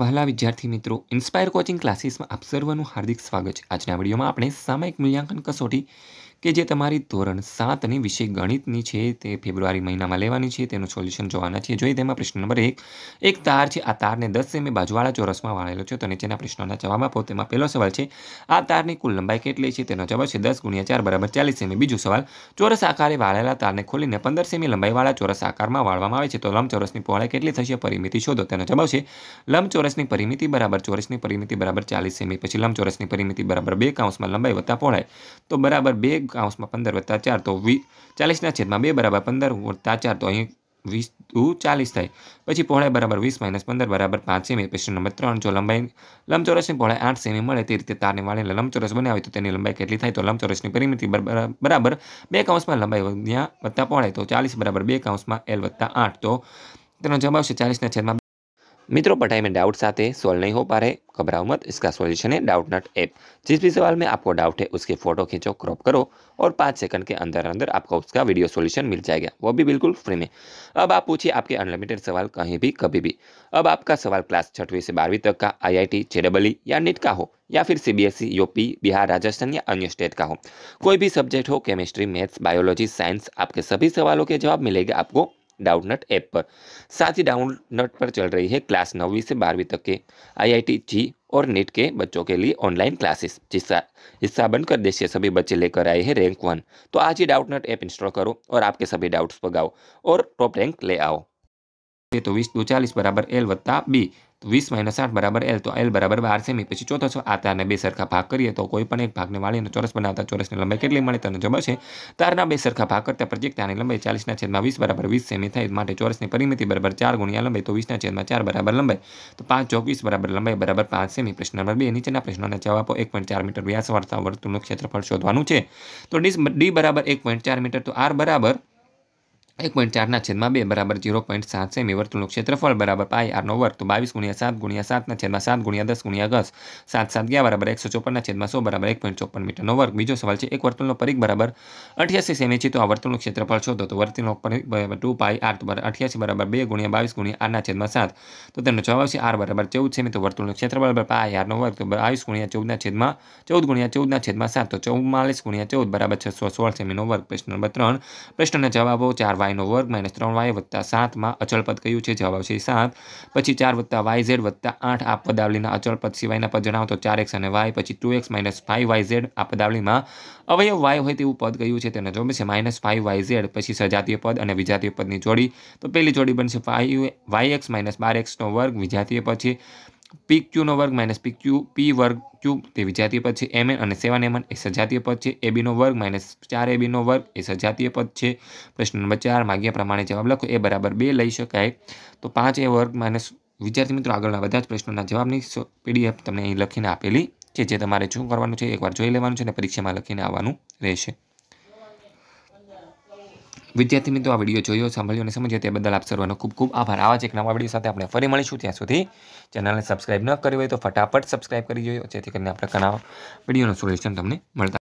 વહાલા વિદ્યાર્થી મિત્રો ઇન્સ્પાયર કોચિંગ ક્લાસીસમાં આપ સર્વનું હાર્દિક સ્વાગત છે આજના વિડીયોમાં આપણે સામાયિક મૂલ્યાંકન કસોટી કે જે તમારી ધોરણ સાતની વિષય ગણિતની છે તે ફેબ્રુઆરી મહિનામાં લેવાની છે તેનું સોલ્યુશન જોવાના છે જોઈએ તેમાં પ્રશ્ન નંબર એક એક તાર છે આ તારને દસ સેમી બાજુવાળા ચોરસમાં વાળેલો છે તો નીચેના પ્રશ્નોના જવાબ આપો તેમાં પહેલો સવાલ છે આ તારની કુલ લંબાઈ કેટલી છે તેનો જવાબ છે દસ ગુણ્યા ચાર બરાબર ચાલીસ સેમી બીજો સવાલ ચોરસ આકારે વાળેલા તારને ખોલીને પંદર સેમી લંબાઈવાળા ચોરસ આકારમાં વાળવામાં આવે છે તો લંબચોરસની પહોળાઈ કેટલી થશે પરિમિતિ શોધો તેનો જવાબ છે લંબચોરસની પરિમિતિ બરાબર ચોરસની પરિમિતિ બરાબર ચાલીસ સેમી પછી લંબચોરસની પરિમિતિ બરાબર બે કાઉન્સમાં લંબાઈ વત્તા પહોળાઈ તો બરાબર બે કાઉન્સમાં પંદર વત્તા ચાર તો વી ચાલીસના છેદમાં બે બરાબર પંદર વત્તા ચાર તો અહીં વીસ દૂ ચાલીસ થાય પછી પહોળાઈ બરાબર વીસ માઇનસ પંદર બરાબર પાંચ સેમી પ્રશ્ન નંબર ત્રણ જો લંબાઈ લંબચોરસની પહોળાઈ આઠ સેમી મળે તે રીતે તારને વાળીને લંબચોરસ બનાવે તો તેની લંબાઈ કેટલી થાય તો લંબચોરસની પરિમિતિ બરાબર બે કાઉન્સમાં લંબાઈ વત્તા પહોળાઈ તો ચાલીસ બરાબર બે કાઉન્સમાં એલ વત્તા આઠ તો તેનો જવાબ આવશે ચાલીસના છેદમાં मित्रों पढ़ाई में डाउट्स आते हैं सॉल्व नहीं हो पा रहे घबराओ मत इसका सॉल्यूशन है डाउट नट ऐप जिस भी सवाल में आपको डाउट है उसकी फोटो खींचो क्रॉप करो और पाँच सेकंड के अंदर अंदर आपको उसका वीडियो सॉल्यूशन मिल जाएगा वो भी बिल्कुल फ्री में अब आप पूछिए आपके अनलिमिटेड सवाल कहीं भी कभी भी अब आपका सवाल क्लास छठवीं से बारहवीं तक का आई आई टी या नीट का हो या फिर CBSE UP e, Bihar Rajasthan या अन्य स्टेट का हो कोई भी सब्जेक्ट हो केमिस्ट्री मैथ्स बायोलॉजी साइंस आपके सभी सवालों के जवाब मिलेगा आपको डाउटनट ऐप पर साथ ही डाउनट पर चल रही है क्लास नौवीं से बारहवीं तक के आईआईटी जी और नेट के बच्चों के लिए ऑनलाइन क्लासेस जिसका हिस्सा बनकर देश के सभी बच्चे लेकर आए हैं रैंक वन तो आज ही डाउटनट ऐप इंस्टॉल करो और आपके सभी डाउट्स गाओ और टॉप रैंक ले आओ બે તો વીસ દો ચાલીસ બરાબર એલ વત્તા બી તો વીસ માઇનસ આઠ બરાબર એલ તો એલ બરાબર બાર સેમી પછી ચોથો છો આ તારને બે સરખા ભાગ કરીએ તો કોઈ પણ એક ભાગને વાળીને ચોરસ બનાવતા ચોરસની લંબાઈ કેટલી મળે તને જબર છે તારના બે સરખા ભાગ કરતા પ્રત્યેક તારની લંબાઈ ચાલીસના છેદમાં વીસ બરાબર વીસ સેમી થાય માટે ચોરસની પરિમિતિ બરાબર ચાર ગુણ્યા લંબાઈ તો વીસના છેદમાં ચાર બરાબર લંબાઈ તો પાંચ ચોવીસ બરાબર લંબાઈ બરાબર પાંચ સેમી પ્રશ્ન નંબર બે નીચેના પ્રશ્નોના જવાબો એક પોઈન્ટ ચાર મીટર વ્યાસ વાળતા વર્તુળનું ક્ષેત્રફળ શોધવાનું છે તો ડી બરાબર એક પોઈન્ટ ચાર મીટર તો આર બરાબર એક પોઈન્ટ ચારના છેદમાં બે બરાબર ઝીરો પોઈન્ટ સાત સેમી વર્તુળનું ક્ષેત્રફળ બરાબર પાય આરનો વર્ગ તો બાવીસ ગુણ્યા સાત ગુણ્યા સાતના છેદમાં સાત ગુણ્યા દસ ગુણ્યા દસ સાત સાત ગયા બરાબર એકસો ચોપનના છેદમાં સો બરાબર એક પોઈન્ટ ચોપન મીટરનો વર્ગ બીજો સવાલ છે એક વર્તુળનો પરિઘ બરાબર અઠ્યાસી સેમી છે તો આ વર્તુળનું ક્ષેત્રફળ શોધો તો વર્તુળનો પરિઘ બરાબર ટુ પાય આર તો બરાબર અઠ્યાસી બરાબર બે ગુણ્યા બાવીસ ગુણ્યા આરના છેદમાં સાત તો તેનો જવાબ આવશે આર બરાબર ચૌદ સેમી તો વર્તુળનું ક્ષેત્રફળ બરાબર પાય આરનો વર્ગ તો બાવીસ ગુણ્યા ચૌદના છેદમાં ચૌદ ગુણ્યા ચૌદના છેદમાં સાત તો ચૌમાલીસ ગુણ્યા ચૌદ બરાબર છસો સોળ સેમીનો વર્ગ પ્રશ્ન નંબર ત્રણ પ્રશ્નના જવાબો ચાર વાય વાયનો વર્ગ માઇનસ ત્રણ વાય વત્તા સાતમાં અચળપદ કયું છે જવાબ આવશે સાત પછી ચાર વત્તા વાય ઝેડ વત્તા આઠ આ પદાવલીના અચળપદ સિવાયના પદ જણાવો તો ચાર એક્સ અને વાય પછી two X minus five Y Z આ પદાવલીમાં અવયવ વાય હોય તેવું પદ કયું છે તેને જોડે છે માઇનસ ફાઇવ વાય ઝેડ પછી સજાતીય પદ અને વિજાતીય પદની જોડી તો પહેલી જોડી બનશે ફાઇવ વાય એક્સ માઇનસ બાર એક્સનો વર્ગ વિજાતીય પછી પી ક્યુનો વર્ગ માઇનસ પી ક્યુ પી વર્ગ ક્યુ તે વિજાતીય પદ છે એમ અને સેવન એમ એ સજાતીય પદ છે એબીનો વર્ગ માઇનસ ચાર એબીનો વર્ગ એ સજાતીય પદ છે પ્રશ્ન નંબર ચાર માગ્યા પ્રમાણે જવાબ લખો એ બરાબર બે લઈ શકાય તો પાંચ એ વર્ગ માઇનસ વિદ્યાર્થી મિત્રો આગળના બધા જ પ્રશ્નોના જવાબની પીડીએફ તમને અહીં લખીને આપેલી છે જે તમારે શું કરવાનું છે એકવાર જોઈ લેવાનું છે અને પરીક્ષામાં લખીને આવવાનું રહેશે વિદ્યાર્થી મિત્રો આ વિડીયો જોયો સાંભળ્યો અને સમજ્યો ત્યાં બદલ આપ સર્વનો ખૂબ ખૂબ આભાર આવા છે એક નવા વિડીયો સાથે આપણે ફરી મળીશું ત્યાં સુધી ચેનલને સબસ્ક્રાઈબ ન કરી હોય તો ફટાફટ સબસ્ક્રાઈબ કરી જોયો જેથી કરીને આપણા ઘણા વિડીયોનું સોલ્યુશન તમને મળતા